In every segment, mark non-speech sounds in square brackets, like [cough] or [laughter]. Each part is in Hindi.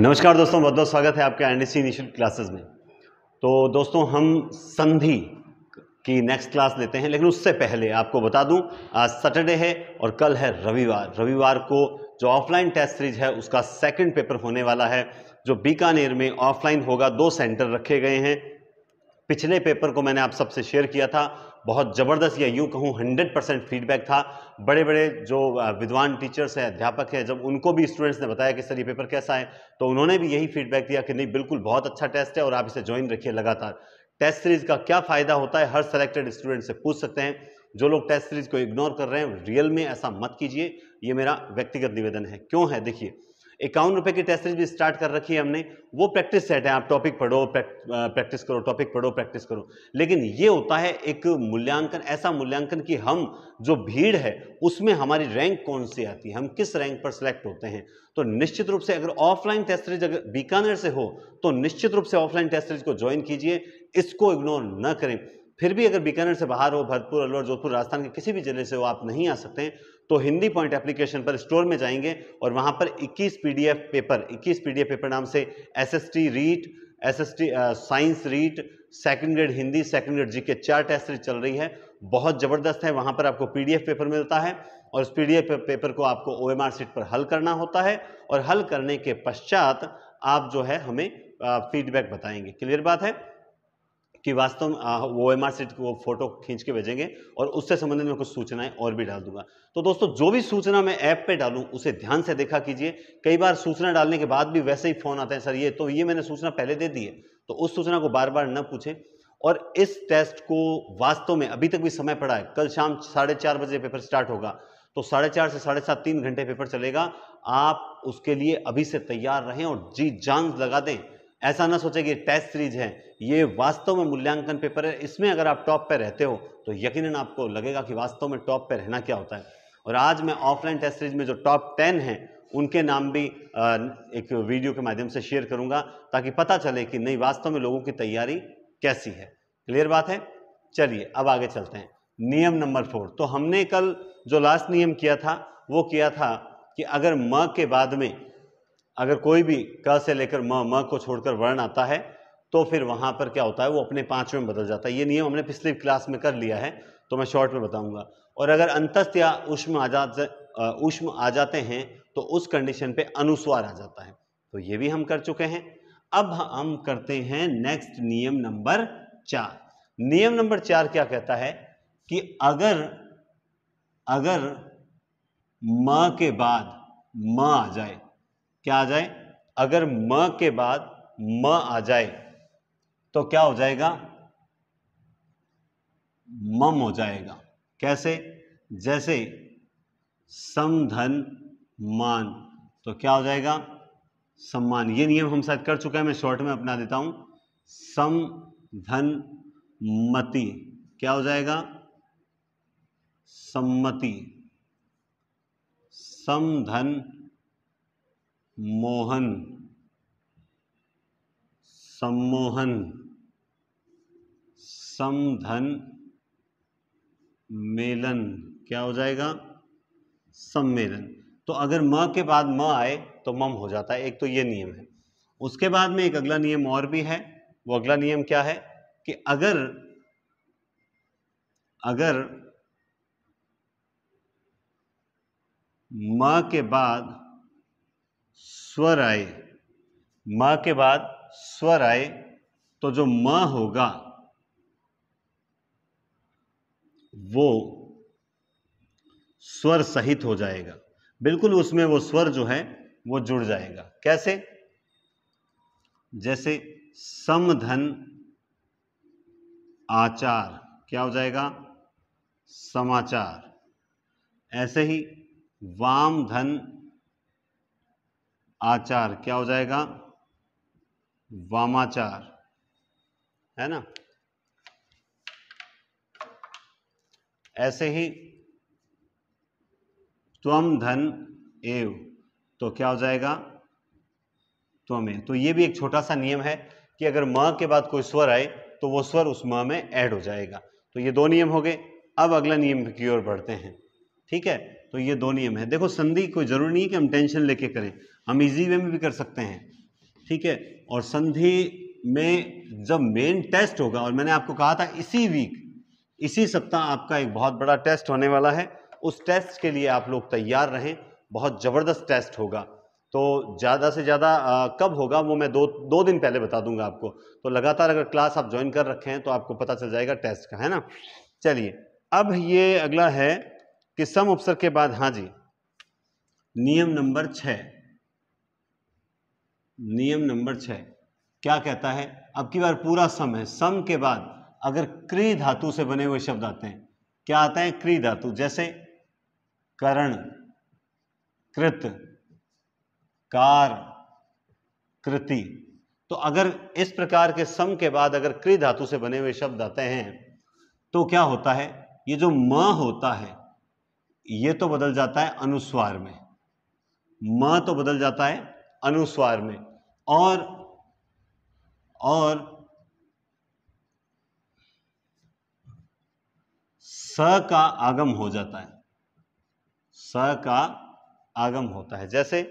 नमस्कार दोस्तों बहुत बहुत स्वागत है आपका एनडीसी इनिशियल क्लासेस में तो दोस्तों हम संधि की नेक्स्ट क्लास लेते हैं लेकिन उससे पहले आपको बता दूं आज सैटरडे है और कल है रविवार रविवार को जो ऑफलाइन टेस्ट सीरीज है उसका सेकंड पेपर होने वाला है जो बीकानेर में ऑफलाइन होगा दो सेंटर रखे गए हैं पिछले पेपर को मैंने आप सबसे शेयर किया था बहुत ज़बरदस्त या यूँ कहूँ 100 परसेंट फीडबैक था बड़े बड़े जो विद्वान टीचर्स हैं अध्यापक हैं जब उनको भी स्टूडेंट्स ने बताया कि सर ये पेपर कैसा है तो उन्होंने भी यही फीडबैक दिया कि नहीं बिल्कुल बहुत अच्छा टेस्ट है और आप इसे ज्वाइन रखिए लगातार टेस्ट सीरीज़ का क्या फ़ायदा होता है हर सेलेक्टेड स्टूडेंट से पूछ सकते हैं जो लोग टेस्ट सीरीज़ को इग्नोर कर रहे हैं रियल में ऐसा मत कीजिए ये मेरा व्यक्तिगत निवेदन है क्यों है देखिए इक्यावन रुपए की टेस्ट सीरीज भी स्टार्ट कर रखी है हमने वो प्रैक्टिस सेट है आप टॉपिक पढ़ो प्रैक्टिस करो टॉपिक पढ़ो प्रैक्टिस करो लेकिन ये होता है एक मूल्यांकन ऐसा मूल्यांकन कि हम जो भीड़ है उसमें हमारी रैंक कौन सी आती है हम किस रैंक पर सिलेक्ट होते हैं तो निश्चित रूप से अगर ऑफलाइन टेस्ट सीरीज अगर बीकानेर से हो तो निश्चित रूप से ऑफलाइन टेस्ट सीरीज को ज्वाइन कीजिए इसको इग्नोर न करें फिर भी अगर बीकानेर से बाहर हो भरतपुर अलवर जोधपुर राजस्थान के किसी भी जिले से हो आप नहीं आ सकते हैं तो हिंदी पॉइंट एप्लीकेशन पर स्टोर में जाएंगे और वहां पर 21 पीडीएफ पेपर 21 पीडीएफ पेपर नाम से SST REET SST science REET second grade Hindi second grade G K चार टेस्ट चल रही है बहुत ज़बरदस्त है वहां पर आपको पीडीएफ पेपर मिलता है और उस पीडीएफ पेपर को आपको ओएमआर सीट पर हल करना होता है और हल करने के पश्चात आप जो है हमें फीडबैक बताएंगे क्लियर बात है कि वास्तव में वो एम आर को फोटो खींच के भेजेंगे और उससे संबंधित मैं कुछ सूचनाएं और भी डाल दूंगा तो दोस्तों जो भी सूचना मैं ऐप पे डालूं उसे ध्यान से देखा कीजिए कई बार सूचना डालने के बाद भी वैसे ही फोन आते हैं सर ये तो ये मैंने सूचना पहले दे दी है तो उस सूचना को बार बार न पूछें और इस टेस्ट को वास्तव में अभी तक भी समय पड़ा है कल शाम साढ़े चार बजे पेपर स्टार्ट होगा तो साढ़े चार से साढ़े सात तीन घंटे पेपर चलेगा आप उसके लिए अभी से तैयार रहें और जी जान लगा दें ऐसा ना सोचे कि टेस्ट सीरीज है ये वास्तव में मूल्यांकन पेपर है इसमें अगर आप टॉप पर रहते हो तो यकीनन आपको लगेगा कि वास्तव में टॉप पर रहना क्या होता है और आज मैं ऑफलाइन टेस्ट सीरीज में जो टॉप टेन हैं उनके नाम भी एक वीडियो के माध्यम से शेयर करूंगा ताकि पता चले कि नहीं वास्तव में लोगों की तैयारी कैसी है क्लियर बात है चलिए अब आगे चलते हैं नियम नंबर फोर तो हमने कल जो लास्ट नियम किया था वो किया था कि अगर म के बाद में अगर कोई भी क से लेकर म म को छोड़कर वर्ण आता है तो फिर वहाँ पर क्या होता है वो अपने पाँचवें में बदल जाता है ये नियम हमने पिछली क्लास में कर लिया है तो मैं शॉर्ट में बताऊँगा और अगर अंतस्थ या उष्म आ जाते उष्म आ जाते हैं तो उस कंडीशन पे अनुस्वार आ जाता है तो ये भी हम कर चुके हैं अब हम करते हैं नेक्स्ट नियम नंबर चार नियम नंबर चार क्या कहता है कि अगर अगर म के बाद म आ जाए क्या आ जाए अगर म के बाद म आ जाए तो क्या हो जाएगा मम हो जाएगा कैसे जैसे समधन मान तो क्या हो जाएगा सम्मान ये नियम हम शायद कर चुके हैं मैं शॉर्ट में अपना देता हूं सम धन मति क्या हो जाएगा सम्मति धन मोहन सम्मोहन समधन मेलन क्या हो जाएगा सम्मेलन तो अगर म के बाद म आए तो मम हो जाता है एक तो ये नियम है उसके बाद में एक अगला नियम और भी है वो अगला नियम क्या है कि अगर अगर म के बाद स्वर आए म के बाद स्वर आए तो जो म होगा वो स्वर सहित हो जाएगा बिल्कुल उसमें वो स्वर जो है वो जुड़ जाएगा कैसे जैसे समधन आचार क्या हो जाएगा समाचार ऐसे ही वाम धन आचार क्या हो जाएगा वामाचार है ना ऐसे ही त्वम धन एव तो क्या हो जाएगा त्वमे तो ये भी एक छोटा सा नियम है कि अगर म के बाद कोई स्वर आए तो वो स्वर उस म में ऐड हो जाएगा तो ये दो नियम हो गए अब अगला नियम की ओर बढ़ते हैं ठीक है तो ये दो नियम है देखो संधि कोई ज़रूरी नहीं है कि हम टेंशन लेके करें हम इजी वे में भी कर सकते हैं ठीक है और संधि में जब मेन टेस्ट होगा और मैंने आपको कहा था इसी वीक इसी सप्ताह आपका एक बहुत बड़ा टेस्ट होने वाला है उस टेस्ट के लिए आप लोग तैयार रहें बहुत ज़बरदस्त टेस्ट होगा तो ज़्यादा से ज़्यादा कब होगा वो मैं दो दो दिन पहले बता दूंगा आपको तो लगातार अगर क्लास आप ज्वाइन कर रखे हैं तो आपको पता चल जाएगा टेस्ट का है ना चलिए अब ये अगला है कि सम अवसर के बाद हाँ जी नियम नंबर छ नियम नंबर छ क्या कहता है अब की बार पूरा सम है सम के बाद अगर क्री धातु से बने हुए शब्द आते हैं क्या आते हैं क्री धातु जैसे करण कृत कार कृति तो अगर इस प्रकार के सम के बाद अगर क्री धातु से बने हुए शब्द आते हैं तो क्या होता है ये जो म होता है ये तो बदल जाता है अनुस्वार में म तो बदल जाता है अनुस्वार में और और स का आगम हो जाता है स का आगम होता है जैसे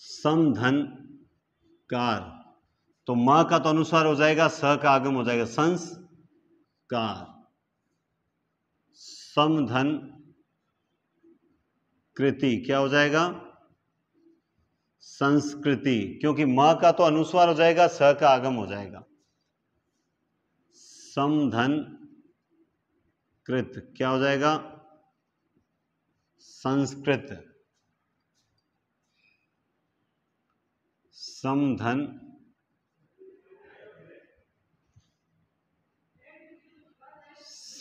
समधन कार तो म का तो अनुस्वार हो जाएगा स का आगम हो जाएगा संस्कार समधन कृति क्या हो जाएगा संस्कृति क्योंकि म का तो अनुस्वार हो जाएगा स का आगम हो जाएगा समधन कृत क्या हो जाएगा संस्कृत समधन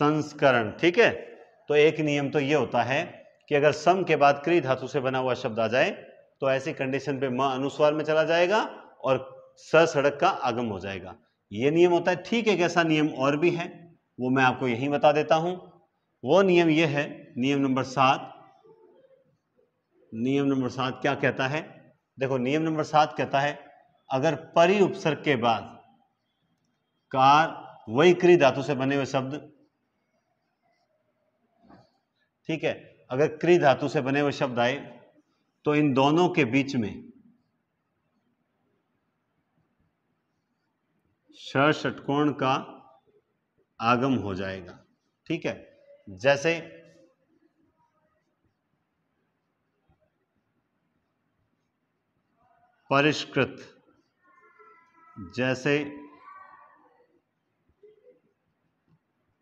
संस्करण ठीक है तो एक नियम तो ये होता है कि अगर सम के बाद क्री धातु से बना हुआ शब्द आ जाए तो ऐसी कंडीशन पे म अनुस्वार में चला जाएगा और स सड़क का आगम हो जाएगा ये नियम होता है ठीक एक ऐसा नियम और भी है वो मैं आपको यहीं बता देता हूं वो नियम ये है नियम नंबर सात नियम नंबर सात क्या कहता है देखो नियम नंबर सात कहता है अगर परि उपसर्ग के बाद कार वही क्री धातु से बने हुए शब्द ठीक है अगर क्री धातु से बने हुए शब्द आए तो इन दोनों के बीच में षटकोण का आगम हो जाएगा ठीक है जैसे परिष्कृत जैसे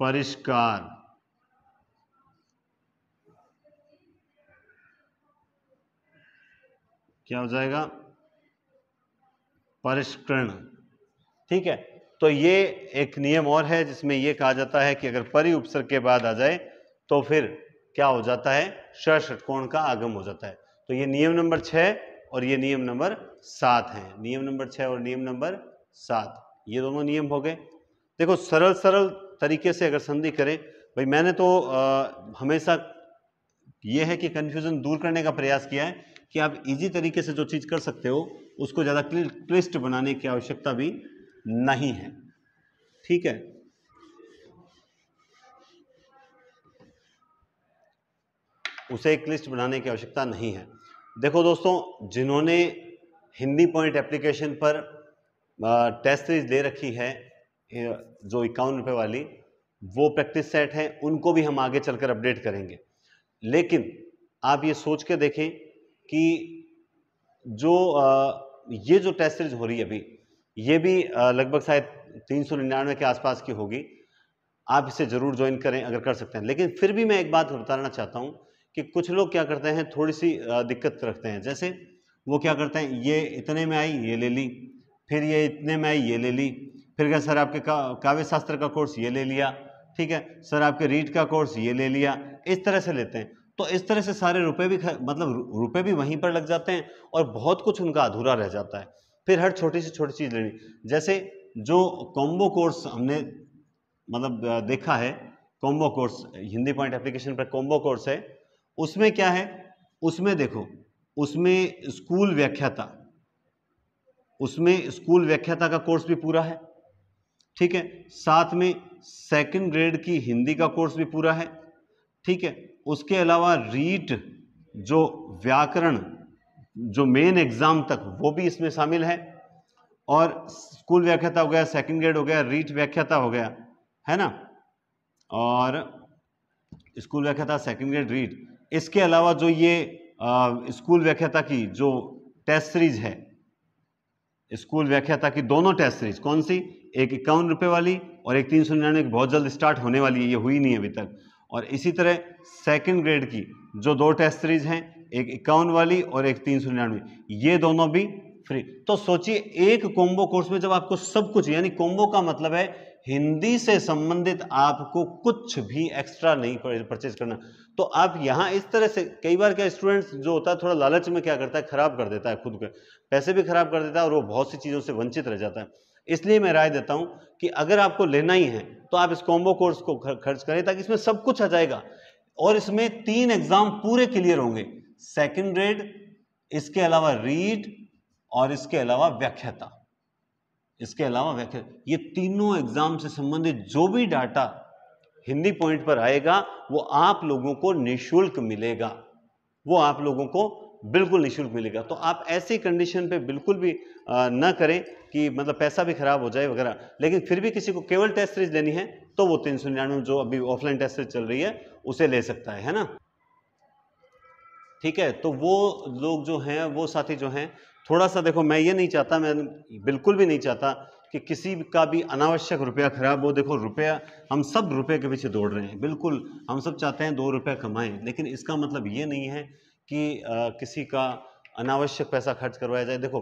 परिष्कार क्या हो जाएगा परिष्करण ठीक है तो ये एक नियम और है जिसमें ये कहा जाता है कि अगर परि उपसर के बाद आ जाए तो फिर क्या हो जाता है षटकोण का आगम हो जाता है तो ये नियम नंबर छः और ये नियम नंबर सात है नियम नंबर छः और नियम नंबर सात ये दोनों नियम हो गए देखो सरल सरल तरीके से अगर संधि करें भाई मैंने तो आ, हमेशा ये है कि कन्फ्यूज़न दूर करने का प्रयास किया है कि आप इजी तरीके से जो चीज़ कर सकते हो उसको ज़्यादा क्लिस्ट बनाने की आवश्यकता भी नहीं है ठीक है उसे एक लिस्ट बनाने की आवश्यकता नहीं है देखो दोस्तों जिन्होंने हिंदी पॉइंट एप्लीकेशन पर टेस्ट सीरीज दे रखी है जो इक्यावन रुपये वाली वो प्रैक्टिस सेट है उनको भी हम आगे चलकर अपडेट करेंगे लेकिन आप ये सोच के देखें कि जो ये जो टेस्ट सीरीज हो रही है अभी ये भी लगभग शायद तीन सौ निन्यानवे के आसपास की होगी आप इसे ज़रूर ज्वाइन करें अगर कर सकते हैं लेकिन फिर भी मैं एक बात बताना चाहता हूँ कि कुछ लोग क्या करते हैं थोड़ी सी दिक्कत रखते हैं जैसे वो क्या करते हैं ये इतने में आई ये ले ली फिर ये इतने में आई ये ले ली फिर क्या सर आपके का, काव्य शास्त्र का कोर्स ये ले लिया ठीक है सर आपके रीड का कोर्स ये ले लिया इस तरह से लेते हैं तो इस तरह से सारे रुपए भी मतलब रुपए भी वहीं पर लग जाते हैं और बहुत कुछ उनका अधूरा रह जाता है फिर हर छोटी से छोटी चीज़ लेनी जैसे जो कॉम्बो कोर्स हमने मतलब देखा है combo course Hindi point application पर कॉम्बो कोर्स है उसमें क्या है उसमें देखो उसमें स्कूल व्याख्याता उसमें स्कूल व्याख्याता का कोर्स भी पूरा है ठीक है साथ में सेकंड ग्रेड की हिंदी का कोर्स भी पूरा है ठीक है उसके अलावा रीट जो व्याकरण जो मेन एग्ज़ाम तक वो भी इसमें शामिल है और स्कूल व्याख्याता हो गया सेकंड ग्रेड हो गया रीट व्याख्याता हो गया है ना और स्कूल व्याख्याता सेकंड ग्रेड रीट इसके अलावा जो ये स्कूल व्याख्याता की जो टेस्ट सीरीज है स्कूल व्याख्याता की दोनों टेस्ट सीरीज कौन सी एक इक्यावन रुपये वाली और एक तीन सौ निन्यानवे बहुत जल्द स्टार्ट होने वाली है ये हुई नहीं अभी तक और इसी तरह सेकंड ग्रेड की जो दो टेस्ट सीरीज हैं एक इक्यावन वाली और एक तीन सौ निन्यानवे ये दोनों भी फ्री तो सोचिए एक कोम्बो कोर्स में जब आपको सब कुछ यानी कोम्बो का मतलब है हिंदी से संबंधित आपको कुछ भी एक्स्ट्रा नहीं परचेज करना तो आप यहाँ इस तरह से कई बार क्या स्टूडेंट्स जो होता है थोड़ा लालच में क्या करता है खराब कर देता है खुद को पैसे भी खराब कर देता है और वो बहुत सी चीज़ों से वंचित रह जाता है इसलिए मैं राय देता हूं कि अगर आपको लेना ही है तो आप इस कॉम्बो कोर्स को खर्च करें ताकि इसमें सब कुछ आ जाएगा और इसमें तीन एग्जाम पूरे क्लियर होंगे सेकेंड ग्रेड इसके अलावा रीड और इसके अलावा व्याख्याता इसके अलावा व्याख्या ये तीनों एग्जाम से संबंधित जो भी डाटा हिंदी पॉइंट पर आएगा वो आप लोगों को निशुल्क मिलेगा वो आप लोगों को बिल्कुल निःशुल्क मिलेगा तो आप ऐसी कंडीशन पे बिल्कुल भी ना करें कि मतलब पैसा भी खराब हो जाए वगैरह लेकिन फिर भी किसी को केवल टेस्ट सीरीज लेनी है तो वो तीन सौ निन्यानवे जो अभी ऑफलाइन टेस्ट सीरीज चल रही है उसे ले सकता है है ना ठीक है तो वो लोग जो हैं वो साथी जो हैं थोड़ा सा देखो मैं ये नहीं चाहता मैं बिल्कुल भी नहीं चाहता कि किसी का भी अनावश्यक रुपया खराब हो देखो रुपया हम सब रुपये के पीछे दौड़ रहे हैं बिल्कुल हम सब चाहते हैं दो रुपया कमाएं लेकिन इसका मतलब ये नहीं है कि आ, किसी का अनावश्यक पैसा खर्च करवाया जाए देखो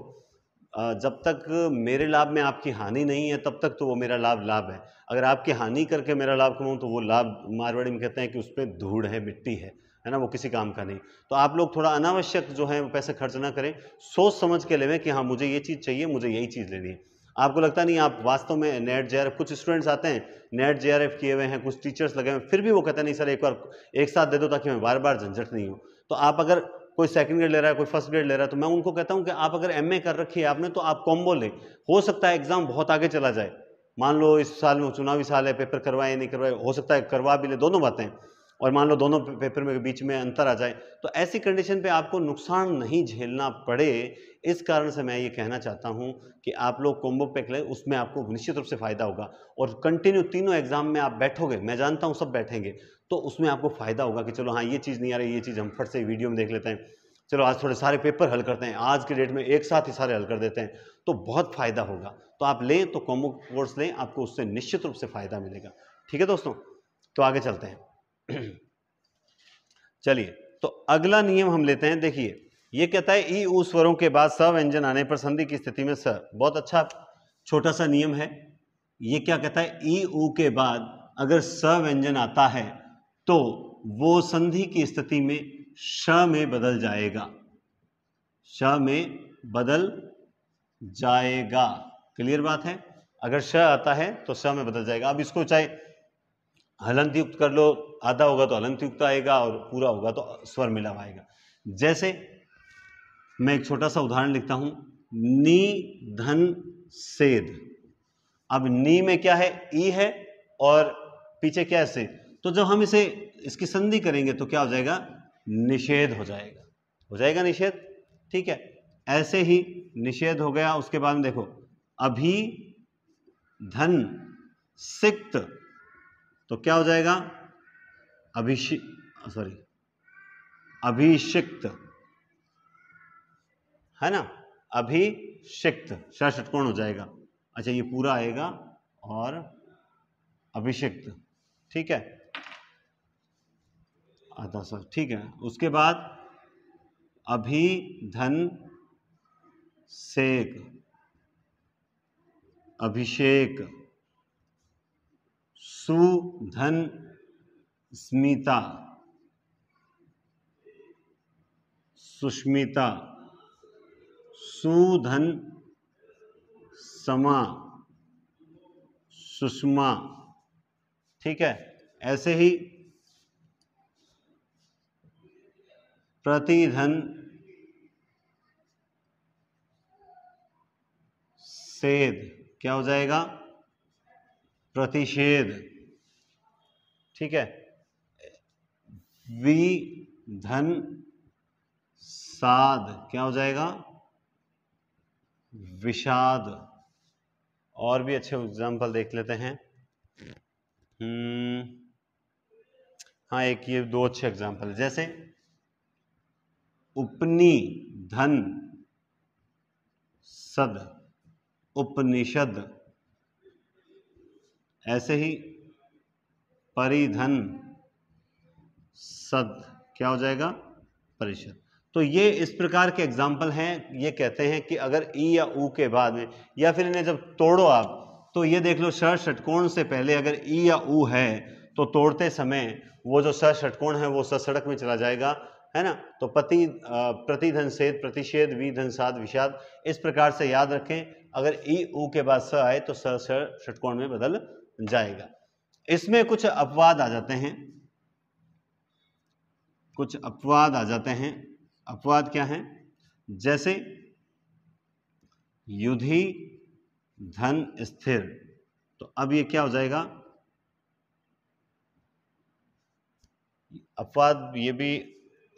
आ, जब तक मेरे लाभ में आपकी हानि नहीं है तब तक तो वो मेरा लाभ लाभ है अगर आपकी हानि करके मेरा लाभ कमाऊँ तो वो लाभ मारवाड़ी में कहते हैं कि उस पर धूड़ है मिट्टी है है ना वो किसी काम का नहीं तो आप लोग थोड़ा अनावश्यक जो है पैसे खर्च ना करें सोच समझ के लेवें कि हाँ मुझे ये चीज़ चाहिए मुझे यही चीज़ लेनी है आपको लगता नहीं आप वास्तव में नेट जे कुछ स्टूडेंट्स आते हैं नेट जे किए हुए हैं कुछ टीचर्स लगे हुए हैं फिर भी वो कहते हैं नहीं सर एक बार एक साथ दे दो ताकि मैं बार बार झंझट नहीं हूँ तो आप अगर कोई सेकंड ग्रेड ले रहा है कोई फर्स्ट ग्रेड ले रहा है तो मैं उनको कहता हूँ कि आप अगर एमए कर रखी है आपने तो आप कॉम्बो लें हो सकता है एग्ज़ाम बहुत आगे चला जाए मान लो इस साल में चुनावी साल है पेपर करवाए नहीं करवाए हो सकता है करवा भी ले दोनों बातें और मान लो दोनों पेपर में बीच में अंतर आ जाए तो ऐसी कंडीशन पर आपको नुकसान नहीं झेलना पड़े इस कारण से मैं ये कहना चाहता हूँ कि आप लोग कॉम्बो पैक लें उसमें आपको निश्चित रूप से फ़ायदा होगा और कंटिन्यू तीनों एग्ज़ाम में आप बैठोगे मैं जानता हूँ सब बैठेंगे तो उसमें आपको फ़ायदा होगा कि चलो हाँ ये चीज़ नहीं आ रही ये चीज़ हम फट से वीडियो में देख लेते हैं चलो आज थोड़े सारे पेपर हल करते हैं आज के डेट में एक साथ ही सारे हल कर देते हैं तो बहुत फ़ायदा होगा तो आप लें तो कॉमो कोर्स लें आपको उससे निश्चित रूप से फ़ायदा मिलेगा ठीक है दोस्तों तो आगे चलते हैं [clears throat] चलिए तो अगला नियम हम लेते हैं देखिए ये कहता है ई ऊ स्वरों के बाद सब व्यंजन आने पर संधि की स्थिति में स बहुत अच्छा छोटा सा नियम है ये क्या कहता है ई ऊ के बाद अगर स व्यंजन आता है तो वो संधि की स्थिति में श में बदल जाएगा श में बदल जाएगा क्लियर बात है अगर श आता है तो श में बदल जाएगा अब इसको चाहे हलंत युक्त कर लो आधा होगा तो हलंत युक्त आएगा और पूरा होगा तो स्वर मिला आएगा जैसे मैं एक छोटा सा उदाहरण लिखता हूं नी धन सेध अब नी में क्या है ई है और पीछे क्या है सेध तो जब हम इसे इसकी संधि करेंगे तो क्या हो जाएगा निषेध हो जाएगा हो जाएगा निषेध ठीक है ऐसे ही निषेध हो गया उसके बाद में देखो अभी धन सिक्त तो क्या हो जाएगा अभिषि सॉरी अभिषिक्त है ना अभिषिक्त षटकोण हो जाएगा अच्छा ये पूरा आएगा और अभिषिक्त ठीक है आधा सौ ठीक है उसके बाद अभी धन शेख अभिषेक सुधन स्मिता सुष्मिता सुधन समा सुषमा ठीक है ऐसे ही प्रतिधन सेद क्या हो जाएगा प्रतिषेध ठीक है वी धन साध क्या हो जाएगा विषाद और भी अच्छे एग्जाम्पल देख लेते हैं हम्म, हाँ एक ये दो अच्छे एग्जाम्पल जैसे उपनिधन सद उपनिषद ऐसे ही परिधन सद क्या हो जाएगा परिषद तो ये इस प्रकार के एग्जाम्पल हैं ये कहते हैं कि अगर ई या ऊ के बाद में या फिर इन्हें जब तोड़ो आप तो ये देख लो सर षटकोण से पहले अगर ई या ऊ है तो तोड़ते समय वो जो सर षटकोण है वो सर सड़क में चला जाएगा है ना तो पति प्रतिधन सेद प्रतिषेध साध विषाद इस प्रकार से याद रखें अगर ई ऊ के बाद स आए तो स षटकोण में बदल जाएगा इसमें कुछ अपवाद आ जाते हैं कुछ अपवाद आ जाते हैं अपवाद क्या हैं जैसे युधि धन स्थिर तो अब ये क्या हो जाएगा अपवाद ये भी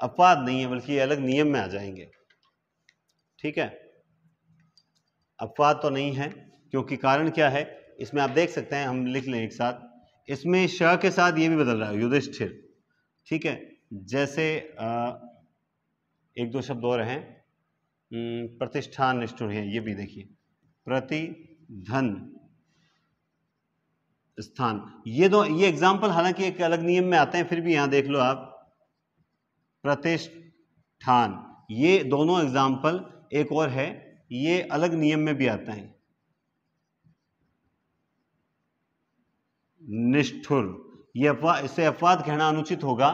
अपवाद नहीं है बल्कि ये अलग नियम में आ जाएंगे ठीक है अपवाद तो नहीं है क्योंकि कारण क्या है इसमें आप देख सकते हैं हम लिख लें एक साथ इसमें श के साथ ये भी बदल रहा है युधिष्ठिर ठीक है जैसे आ, एक दो शब्द और हैं प्रतिष्ठान निष्ठुर है ये भी देखिए प्रति धन स्थान ये दो ये एग्जाम्पल हालांकि एक अलग नियम में आते हैं फिर भी यहाँ देख लो आप प्रतिष्ठान ये दोनों एग्जाम्पल एक और है ये अलग नियम में भी आता है निष्ठुर ये अपवाद इसे अपवाद कहना अनुचित होगा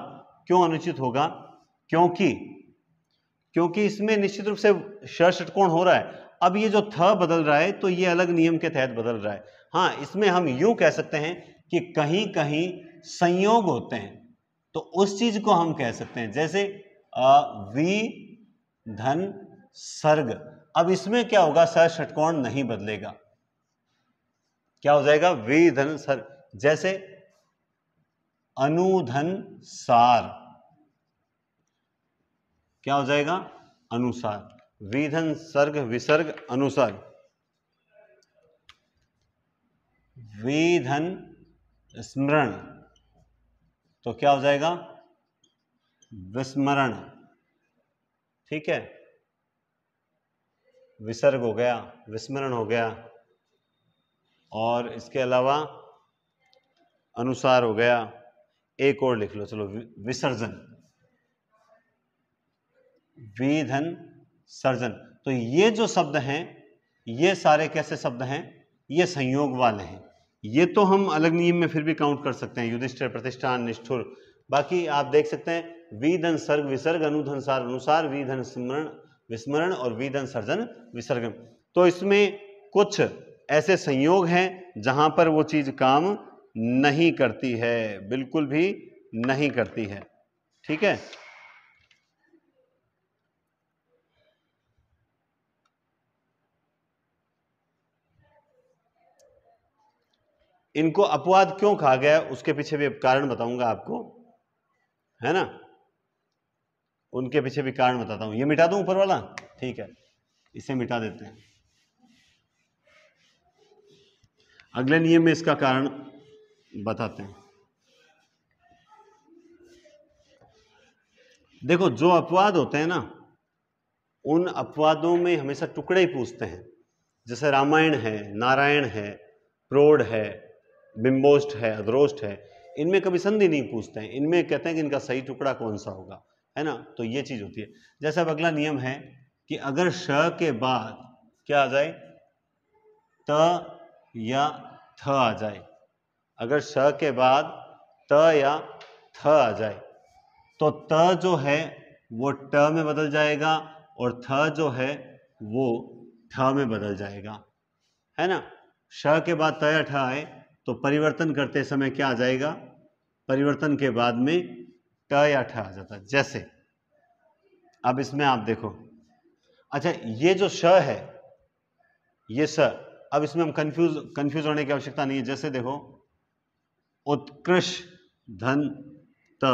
क्यों अनुचित होगा क्योंकि क्योंकि इसमें निश्चित रूप से षटकोण हो रहा है अब ये जो थ बदल रहा है तो ये अलग नियम के तहत बदल रहा है हाँ इसमें हम यूं कह सकते हैं कि कहीं कहीं संयोग होते हैं तो उस चीज को हम कह सकते हैं जैसे वी धन सर्ग अब इसमें क्या होगा सर षटकोण नहीं बदलेगा क्या हो जाएगा वी धन सर्ग जैसे अनुधन सार क्या हो जाएगा अनुसार विधन सर्ग विसर्ग अनुसर्ग विधन स्मरण तो क्या हो जाएगा विस्मरण ठीक है विसर्ग हो गया विस्मरण हो गया और इसके अलावा अनुसार हो गया एक और लिख लो चलो विसर्जन विधन सर्जन तो ये जो शब्द हैं ये सारे कैसे शब्द हैं ये संयोग वाले हैं ये तो हम अलग नियम में फिर भी काउंट कर सकते हैं युधिष्ठिर प्रतिष्ठान निष्ठुर बाकी आप देख सकते हैं विधन सर्ग विसर्ग अनुधन सार अनुसार विधन स्मरण विस्मरण और विधन सर्जन विसर्ग तो इसमें कुछ ऐसे संयोग हैं जहां पर वो चीज काम नहीं करती है बिल्कुल भी नहीं करती है ठीक है इनको अपवाद क्यों कहा गया उसके पीछे भी कारण बताऊंगा आपको है ना उनके पीछे भी कारण बताता हूं ये मिटा दूं ऊपर वाला ठीक है इसे मिटा देते हैं अगले नियम में इसका कारण बताते हैं देखो जो अपवाद होते हैं ना उन अपवादों में हमेशा टुकड़े ही पूछते हैं जैसे रामायण है नारायण है प्रौढ़ है बिम्बोस्ट है अधरोस्ट है इनमें कभी संधि नहीं पूछते हैं इनमें कहते हैं कि इनका सही टुकड़ा कौन सा होगा है ना तो ये चीज़ होती है जैसा अब अगला नियम है कि अगर श के बाद क्या आ जाए त या थ आ जाए अगर श के बाद त या थ आ जाए तो त जो है वो ट में बदल जाएगा और थ जो है वो ठ में बदल जाएगा है ना श के बाद त या ठ आए तो परिवर्तन करते समय क्या आ जाएगा परिवर्तन के बाद में ट या ठ आ जाता जैसे अब इसमें आप देखो अच्छा ये जो श है ये स अब इसमें हम कंफ्यूज कंफ्यूज होने की आवश्यकता नहीं है जैसे देखो उत्कृष्ट धन त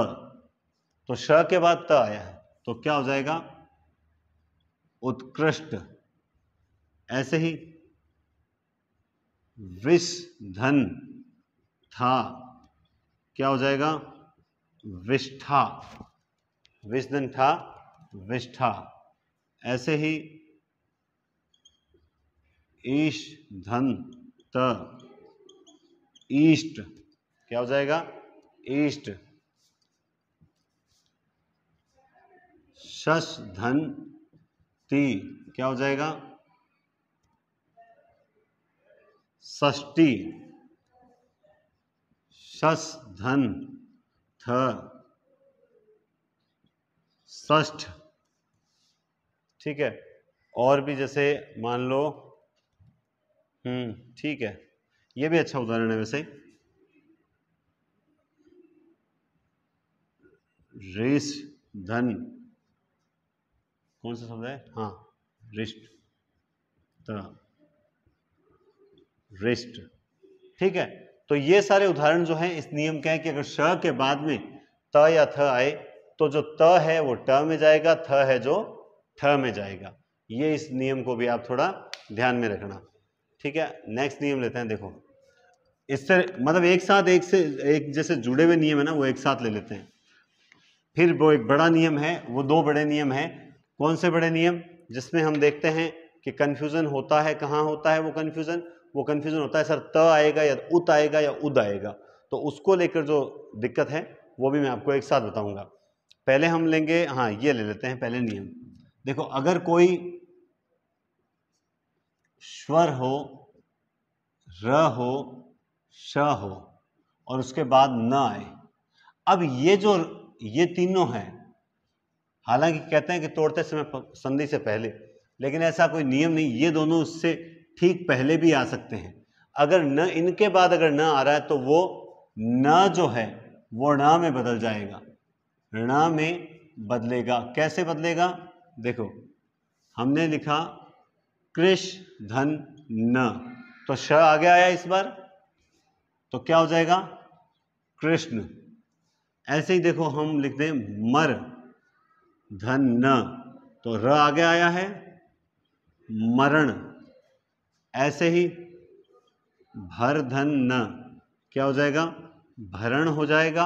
तो श के बाद त आया है तो क्या हो जाएगा उत्कृष्ट ऐसे ही धन था क्या हो जाएगा विष्ठा विष धन था विष्ठा ऐसे ही ईश धन त ईष्ट क्या हो जाएगा ईष्ट शश धन ती क्या हो जाएगा षष्टि शस धन थ ष्ठ ठीक है और भी जैसे मान लो हम्म ठीक है ये भी अच्छा उदाहरण है वैसे रिस धन कौन सा शब्द है हाँ रिस्ट रिस्ट ठीक है तो ये सारे उदाहरण जो हैं इस नियम के हैं कि अगर श के बाद में त या थ आए तो जो त है वो ट में जाएगा थ है जो थ में जाएगा ये इस नियम को भी आप थोड़ा ध्यान में रखना ठीक है नेक्स्ट नियम लेते हैं देखो इस तरह मतलब एक साथ एक से एक जैसे जुड़े हुए नियम है ना वो एक साथ ले लेते हैं फिर वो एक बड़ा नियम है वो दो बड़े नियम हैं कौन से बड़े नियम जिसमें हम देखते हैं कि कन्फ्यूज़न होता है कहाँ होता है वो कन्फ्यूज़न वो कन्फ्यूज़न होता है सर त आएगा या उत आएगा या उद आएगा तो उसको लेकर जो दिक्कत है वो भी मैं आपको एक साथ बताऊंगा पहले हम लेंगे हाँ ये ले लेते हैं पहले नियम देखो अगर कोई स्वर हो र हो श हो और उसके बाद न आए अब ये जो ये तीनों हैं हालांकि कहते हैं कि तोड़ते समय संधि से पहले लेकिन ऐसा कोई नियम नहीं ये दोनों उससे ठीक पहले भी आ सकते हैं अगर न इनके बाद अगर न आ रहा है तो वो न जो है वो णा में बदल जाएगा ऋणा में बदलेगा कैसे बदलेगा देखो हमने लिखा कृष धन न तो श आ गया आया इस बार तो क्या हो जाएगा कृष्ण ऐसे ही देखो हम लिख दें मर धन न तो र आगे आया है मरण ऐसे ही भर धन न क्या हो जाएगा भरण हो जाएगा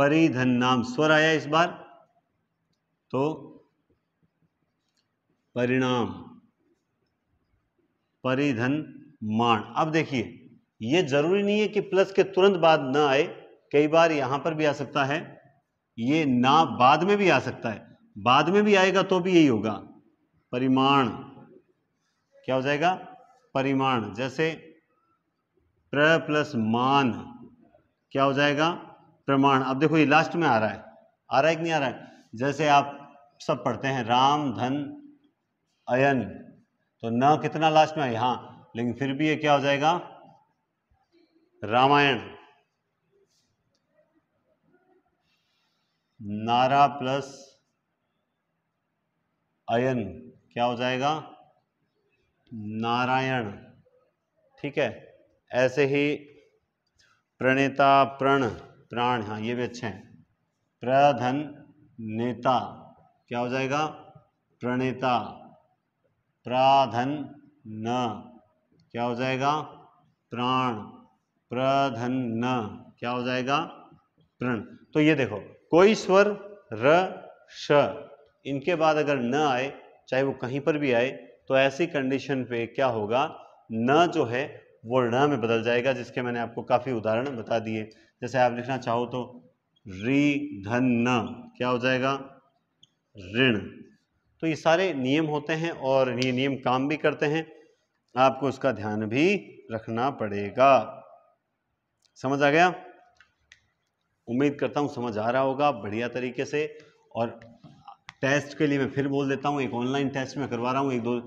परिधन नाम स्वर आया इस बार तो परिणाम परिधन माण अब देखिए यह जरूरी नहीं है कि प्लस के तुरंत बाद ना आए कई बार यहां पर भी आ सकता है ये ना बाद में भी आ सकता है बाद में भी आएगा तो भी यही होगा परिमाण क्या हो जाएगा परिमाण जैसे प्र प्लस मान क्या हो जाएगा प्रमाण अब देखो ये लास्ट में आ रहा है आ रहा है कि नहीं आ रहा है जैसे आप सब पढ़ते हैं राम धन अयन तो न कितना लास्ट में आया हाँ लेकिन फिर भी ये क्या हो जाएगा रामायण नारा प्लस अयन क्या हो जाएगा नारायण ठीक है ऐसे ही प्रणेता प्रण प्राण हाँ ये भी अच्छे हैं प्रधन नेता क्या हो जाएगा प्रणेता प्राधन न क्या हो जाएगा प्राण प्रधन न क्या हो जाएगा प्रण तो ये देखो कोई स्वर र श इनके बाद अगर न आए चाहे वो कहीं पर भी आए तो ऐसी कंडीशन पे क्या होगा न जो है वो ण में बदल जाएगा जिसके मैंने आपको काफ़ी उदाहरण बता दिए जैसे आप लिखना चाहो तो री धन न क्या हो जाएगा ऋण तो ये सारे नियम होते हैं और ये नियम काम भी करते हैं आपको उसका ध्यान भी रखना पड़ेगा समझ आ गया उम्मीद करता हूँ समझ आ रहा होगा बढ़िया तरीके से और टेस्ट के लिए मैं फिर बोल देता हूँ एक ऑनलाइन टेस्ट मैं करवा रहा हूँ एक दो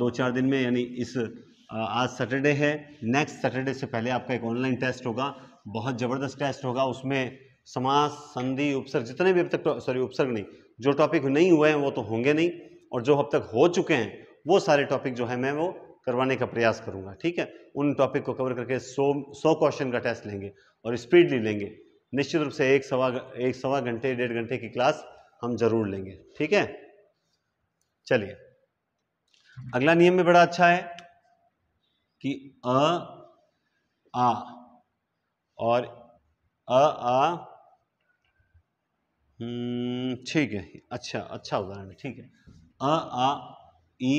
दो चार दिन में यानी इस आज सैटरडे है नेक्स्ट सैटरडे से पहले आपका एक ऑनलाइन टेस्ट होगा बहुत ज़बरदस्त टेस्ट होगा उसमें समास संधि उपसर्ग जितने भी अब तक सॉरी उपसर्ग नहीं जो टॉपिक नहीं हुए हैं वो तो होंगे नहीं और जो अब तक हो चुके हैं वो सारे टॉपिक जो है मैं वो करवाने का प्रयास करूँगा ठीक है उन टॉपिक को कवर करके सौ सौ क्वेश्चन का टेस्ट लेंगे और स्पीडली लेंगे निश्चित रूप से एक सवा एक सवा घंटे डेढ़ घंटे की क्लास हम ज़रूर लेंगे ठीक है चलिए अगला नियम भी बड़ा अच्छा है कि अ आ और अ आ हम्म, ठीक है अच्छा अच्छा उदाहरण है ठीक है अ आ ई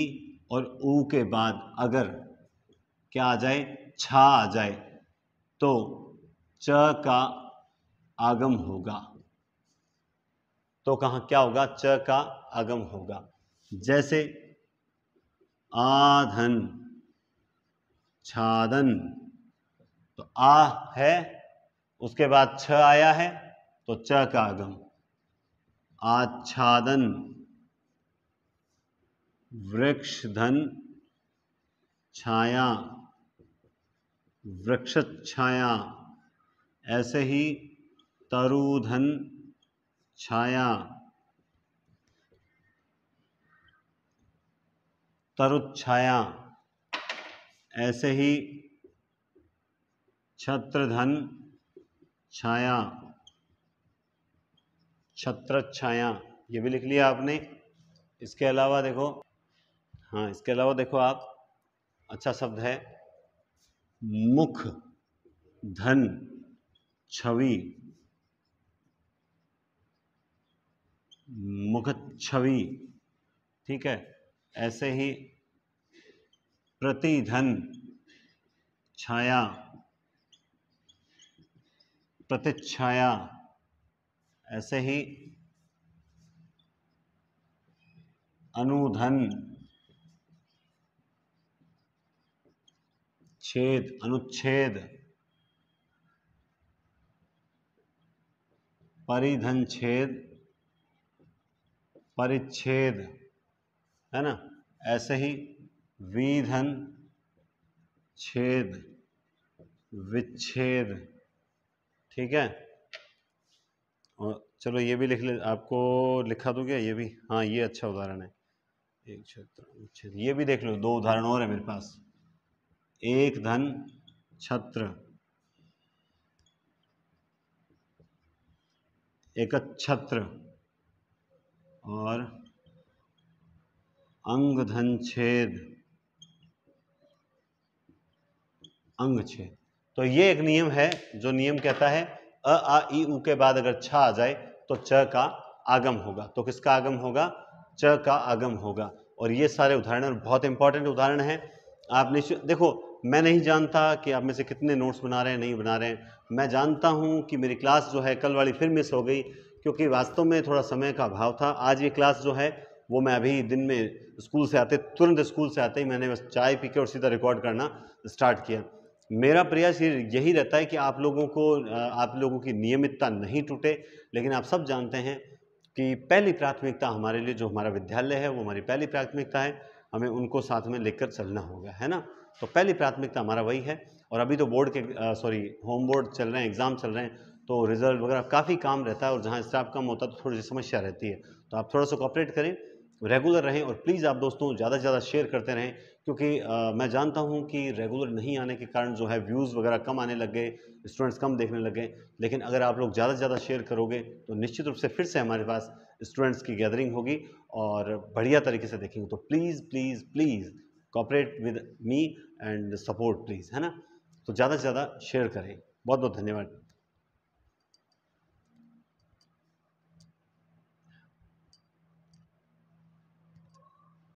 और ऊ के बाद अगर क्या आ जाए छा आ जाए तो च का आगम होगा तो कहाँ क्या होगा च का आगम होगा जैसे आधन छादन तो आ है उसके बाद छ आया है तो च का आगम आच्छादन वृक्षधन छाया वृक्ष छाया ऐसे ही तरुधन छाया तरुच्छाया ऐसे ही छत्रधन छाया छत्र छाया ये भी लिख लिया आपने इसके अलावा देखो हाँ इसके अलावा देखो आप अच्छा शब्द है मुख धन छवि मुख छवि ठीक है ऐसे ही प्रतिधन छाया प्रतिच्छाया ऐसे ही अनुधन छेद अनुच्छेद परिधन छेद परिच्छेद है ना ऐसे ही विधन छेद विच्छेद ठीक है और चलो ये भी लिख ले आपको लिखा दूँ तो क्या ये भी हाँ ये अच्छा उदाहरण है एक क्षेत्र ये भी देख लो दो उदाहरण और है मेरे पास एक धन छत्र एक छत्र और धन छेद अंग छेद तो ये एक नियम है जो नियम कहता है अ आ ई उ के बाद अगर छ आ जाए तो च का आगम होगा तो किसका आगम होगा च का आगम होगा और ये सारे उदाहरण बहुत इंपॉर्टेंट उदाहरण हैं आप निश्चित देखो मैं नहीं जानता कि आप में से कितने नोट्स बना रहे हैं नहीं बना रहे हैं मैं जानता हूं कि मेरी क्लास जो है कल वाली फिर मिस हो गई क्योंकि वास्तव में थोड़ा समय का अभाव था आज ये क्लास जो है वो मैं अभी दिन में स्कूल से आते तुरंत स्कूल से आते ही मैंने बस चाय पी के और सीधा रिकॉर्ड करना स्टार्ट किया मेरा प्रयास यही रहता है कि आप लोगों को आप लोगों की नियमितता नहीं टूटे लेकिन आप सब जानते हैं कि पहली प्राथमिकता हमारे लिए जो हमारा विद्यालय है वो हमारी पहली प्राथमिकता है हमें उनको साथ में लेकर चलना होगा है ना तो पहली प्राथमिकता हमारा वही है और अभी तो बोर्ड के सॉरी होम बोर्ड चल रहे हैं एग्ज़ाम चल रहे हैं तो रिजल्ट वगैरह काफ़ी काम रहता है और जहाँ स्टाफ कम होता है तो थोड़ी सी समस्या रहती है तो आप थोड़ा सा कॉपरेट करें रेगुलर रहें और प्लीज़ आप दोस्तों ज़्यादा से ज़्यादा शेयर करते रहें क्योंकि आ, मैं जानता हूँ कि रेगुलर नहीं आने के कारण जो है व्यूज़ वगैरह कम आने लग गए स्टूडेंट्स कम देखने लग गए लेकिन अगर आप लोग ज़्यादा से ज़्यादा शेयर करोगे तो निश्चित रूप से फिर से हमारे पास स्टूडेंट्स की गैदरिंग होगी और बढ़िया तरीके से देखेंगे तो please please please cooperate with me and support please है ना तो ज़्यादा से ज़्यादा शेयर करें बहुत बहुत धन्यवाद